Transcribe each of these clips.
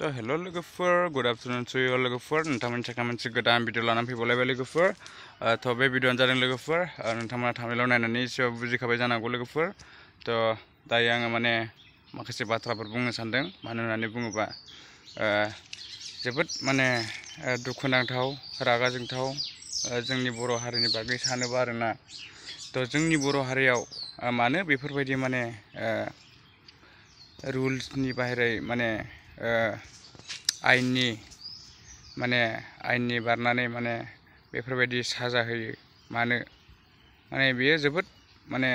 तो हेलो लोगोफोर good afternoon two year लोगोफोर नोंथांमोननि थाखाय मोनसे गोदान भिडिअ लानानै फैबावलायबाय लोगोफोर थ' बे भिडिअआनो जादों लोगोफोर नोंथांमोना थामिलाव नायनानै एसेबाबो बुजिखाबाय जानांगौ लोगोफोर थ' दायो आङो माने माखासे बाथ्राफोर बुंनो सान्दों मानो होननानै बुङोबा जोबोद माने दुखुनांथाव रागा जोंथाव जोंनि बर' हारिनि बागै सानोबा आरोना थ' जोंनि बर' हारियाव मानो बेफोरबायदि माने रुल्सनि बाहेरै माने आयेननि माने आयेननि बारनानै माने बेफोरबायदि साजा होयो मानो माने बेयो जोबोद माने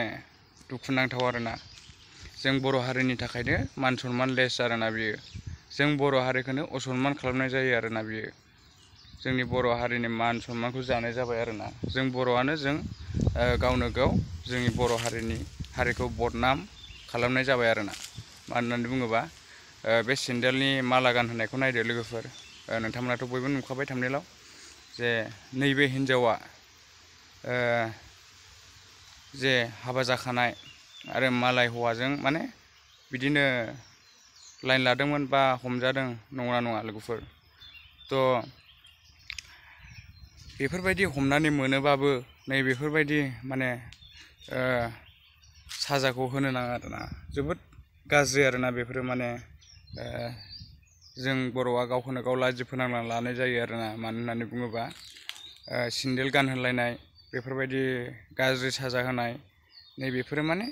दुखुनांथाव आरोना जों बर' हारिनि थाखायनो मान सन्मान लेस आरोना बियो जों बर' हारिखौनो असनमान खालामनाय जायो आरोना बियो जोंनि बर' हारिनि मान सनमानखौ जानाय जाबाय आरोना जों बर'आनो जों गावनो गाव जोंनि बर' हारिनि हारिखौ बदनाम खालामनाय जाबाय आरोना मानो होननानै बुङोबा बे सेन्देलनि माला गानहोनायखौ नायदो लोगोफोर नोंथांमोनाथ' बयबो नुखाबाय थांनायलाव जे नैबे हिन्जावा जे हाबा जाखानाय आरो मालाय हौवाजों माने बिदिनो लाइन लादोंमोन बा हमजादों नङा नङा लोगोफोर त' बेफोरबायदि हमनानै मोनोबाबो नै बेफोरबायदि माने साजाखौ होनो नाङा आरोना जोबोद गाज्रि आरोना बेफोरो माने जों बर'आ गावखौनो गाव लाजि फोनांना लानाय जायो आरोना मानो होननानै बुङोबा सिन्देल गानहोलायनाय बेफोरबायदि गाज्रि साजा होनाय नैबेफोरो माने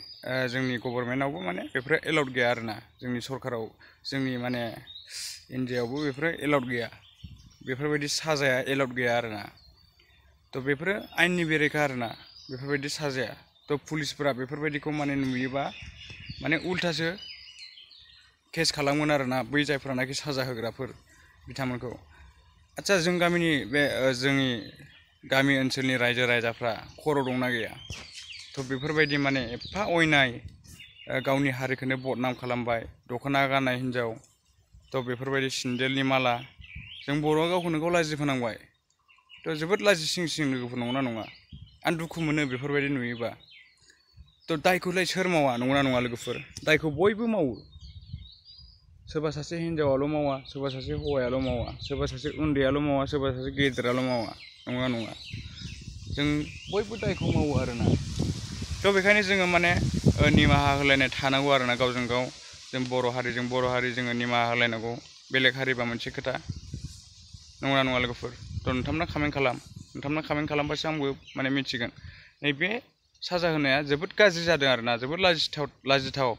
जोंनि गभर्नमेन्टआवबो माने बेफोरो एलाउड गैया आरोना जोंनि सरकाराव जोंनि माने इन्डियायावबो बेफोरो एलाउड गैया बेफोरबायदि साजाया एलाउड गैया आरोना थ' बेफोरो आइननि बेरेखा आरोना बेफोरबायदि साजाया थ' पुलिसफोरा बेफोरबायदिखौ माने नुयोबा माने उल्थासो केस खालामगोन आरोना बै जायफोरानाखि साजा होग्राफोर बिथांमोनखौ आदसा जों गामिनि बे जोंनि गामि ओनसोलनि रायजो राजाफ्रा खर' दंना गैया थ' बेफोरबायदि माने एफा अयनाय गावनि हारिखौनो बदनाम खालामबाय दख'ना गाननाय हिन्जाव थ' बेफोरबायदि सिन्देलनि माला जों बर'आ गावखौनो गाव लाजि फोनांबाय थ' जोबोद लाजि सिं सिं लोगोफोर नंगौना नङा आं दुखु मोनो बेफोरबायदि नुयोबा थ' दायखौलाय सोर मावा नंगौना नङा लोगोफोर दायखौ बयबो मावो सोरबा सासे हिन्जावाल' मावा सोरबा सासे हौवायाल' मावा सोरबा सासे उन्दैयाल' मावा सोरबा सासे गेदेराल' मावा नंगौना नङा जों बयबो दायखौ मावो आरोना थ' बेखायनो जोङो माने निमाहा होलायनाय थानांगौ आरोना गावजों गाव जों बर' हारिजों बर' हारि जोङो निमाहा होलायनांगौ बेलेग हारिबा मोनसे खोथा नंगौना नङा लोगोफोर थ' नोंथांमोना कमेन्ट खालाम नोंथांमोना कमेन्ट खालामबासो आंबो माने मिथिगोन नैबे साजा होनाया जोबोद गाज्रि जादों आरोना जोबोद लाजिथाव लाजिथाव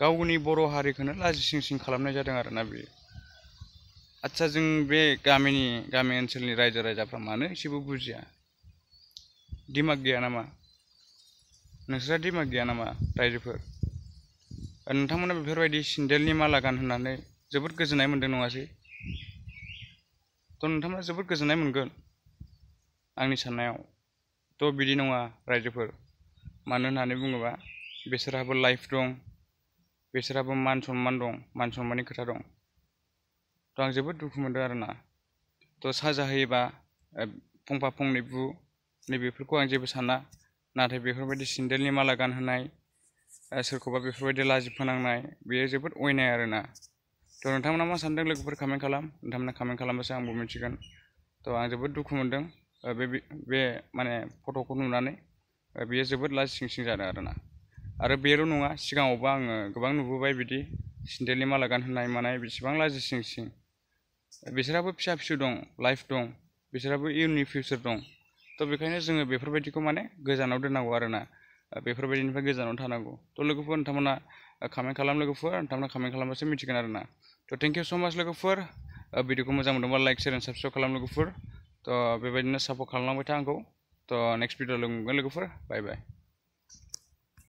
गावनि बर' हारिखौनो लाजिसिं सिं खालामनाय जादों आरोना बेयो आदसा जों बे गामिनि गामि ओनसोलनि रायजो राजाफ्रा मानो एसेबो बुजिया दिमाग गैया नामा नोंसोरहा दिमाग गैया नामा रायजोफोर नोंथांमोना बेफोरबायदि सिन्देलनि माला गानहोनानै जोबोद गोजोननाय मोन्दों नङासै थ' नोंथांमोना जोबोद गोजोननाय मोनगोन आंनि साननायाव थ' बिदि नङा रायजोफोर मानो होननानै बुङोबा बिसोरहाबो लाइफ दं बिसोरहाबो मान सन्मान दं मान सन्माननि खोथा दं थ' आं जोबोद दुखु मोनदों आरोना थ' साजा होयोबा फंफा फंनै बु नैबेफोरखौ आं जेबो साना नाथाय बेफोरबायदि सेन्देलनि माला गानहोनाय सोरखौबा बेफोरबायदि लाजि फोनांनाय बेयो जोबोद अयनाय आरोना थ' नोंथांमोना मा सानदों लोगोफोर कमेन्ट खालाम नोंथांमोना कमेन्ट खालामबासो आंबो मिन्थिगोन थ' आं जोबोद दुखु मोनदों बे बे माने फट'खौ नुनानै बेयो जोबोद लाजिसिं सिं जादों आरोना आरो बेल' नङा सिगाङावबो आङो गोबां नुबोबाय बिदि सेन्देलनि माला गानहोनाय मानाय बेसेबां लाजि सिं सिं बिसोरहाबो फिसा फिसौ दं लाइफ दं बिसोरहाबो इयुननि फिउचार दं थ' बेखायनो जोङो बेफोरबायदिखौ माने गोजानाव दोननांगौ आरोना बेफोरबायदिनिफ्राय गोजानाव थानांगौ थ' लोगोफोर नोंथांमोना कमेन्ट खालाम लोगोफोर नोंथांमोना कमेन्ट खालामबासो मिथिगोन आरोना थ' थेंक इउ स' माच लोगोफोर भिडिअखौ मोजां मोनदोंबा लाइक शेयर एन्ड साबसक्राइब खालाम लोगोफोर थ' बेबायदिनो सापर्ट खालामलांबाय था आंखौ थ' नेक्स्ट भिडिअ लोगो मोनगोन लोगोफोर बाय बाय